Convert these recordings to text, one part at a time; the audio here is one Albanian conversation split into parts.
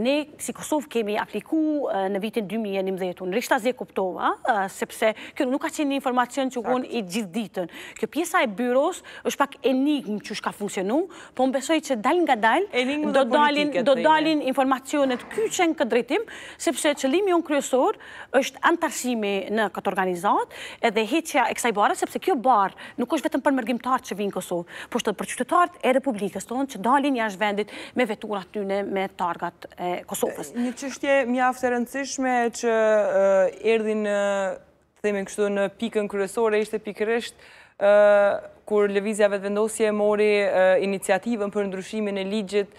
ne si Kosovë kemi apliku në vitin 2011, në rishta zi kuptova, sepse kjo nuk ka qenë një informacion që unë i gjithë ditën. Kjo pjesa e byros është pak enigm që shka funksionu, po më besoj që dalin nga dalin, do dalin informacionet kyqen këtë drejtim, sepse qëlimi unë kryesor është antarësimi në këtë organizat edhe heqja e kësaj barë, sepse kjo barë nuk është vetëm për mërgimtarë që vinë Kosovë, po është për qytetarët e Republikës tonë që dalin jashtë vendit me veturat tyne, me targat Kosovës. Një qështje mjaftë rëndësishme që erdi në, themi kështu, në pikën kryesore, ishte pikërështë, kur Levizia Vetëvendosje mori iniciativën për ndryshimin e ligjit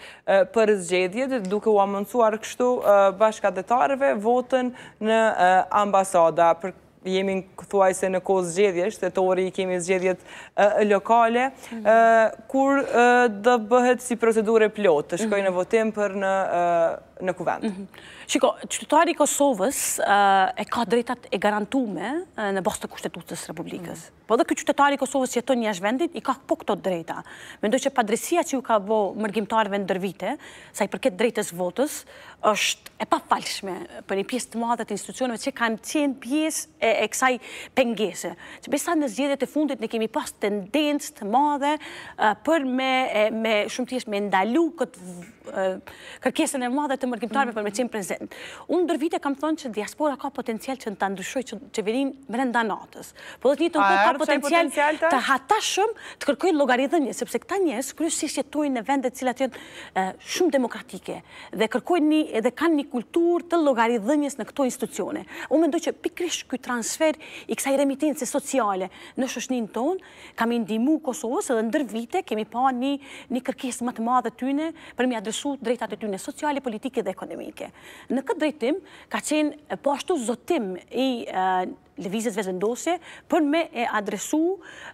për zgjedhjet, duke u amëncuar kështu detarëve votën në ambasada. Për jemi në thuaj se në kohë zgjedhjesht, shtetori i kemi zgjedhjet lokale, mhm. kur dhe bëhet si procedure plotë, të shkoj në mhm. votim për në kuvend? Mhm. Shiko, qytetari Kosovës e ka drejtat e garantume në bostë të kushtetutës Republikës. Po dhe këtë qytetari Kosovës jetën një vendit, i ka po këto drejta. Mendoj që padresia që ju ka bo mërgjimtarve në dërvite, sa i përket drejtës votës, është e pa falshme për një pjesë të madhët institucionëve që kanë qenë pjesë e e kësaj pengese. Që besa në zgjedhjet e fundit ne kemi pas tendencë të madhe për me me shumë tjesht me ndalu këtë kërkesën e madhe të mërgjimtarve mm. për me qenë prezent. Unë dër vite kam thonë që diaspora ka potencial që në të ndryshoj qeverin mërënda natës. Po dhe të një të nukon ka potencial të hata shumë të kërkoj logarithënje, sepse këta njës kërësisht jetoj në vendet cilat jënë shumë demokratike dhe kërkoj një, edhe kanë një kultur të logarithënjes në këto institucione. Unë mendoj që pikrish këtë transfer i kësaj e sociale në shëshnin tonë, kam i ndimu Kosovës edhe ndër vite kemi pa një kërkes më të madhe tyne për mi adresu drejtat e tyne sociale, politike dhe ekonomike. Në këtë drejtim, ka qenë pashtu po zotim i nështë lëvizjes vendosje për me e adresu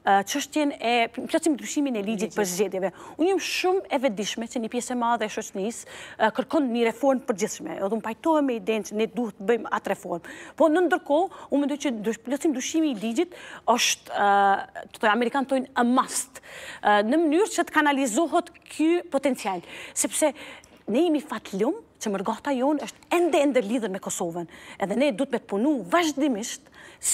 çështjen uh, e plotësimit ndryshimin e ligjit për zgjedhjeve. Unë jam shumë e vetëdijshme se një pjesë e madhe e shoqërisë uh, kërkon një reformë përgjithshme. Edhe un pajtohem me idenë që ne duhet të bëjmë atë reformë. Po në ndërkohë, unë mendoj që plotësimi ndryshimi i ligjit është ë uh, të amerikantojnë a must uh, në mënyrë që të kanalizohet ky potencial, sepse ne jemi fatlum që mërgata jonë është ende-ende lidhën me Kosovën. Edhe ne du të me të punu vazhdimisht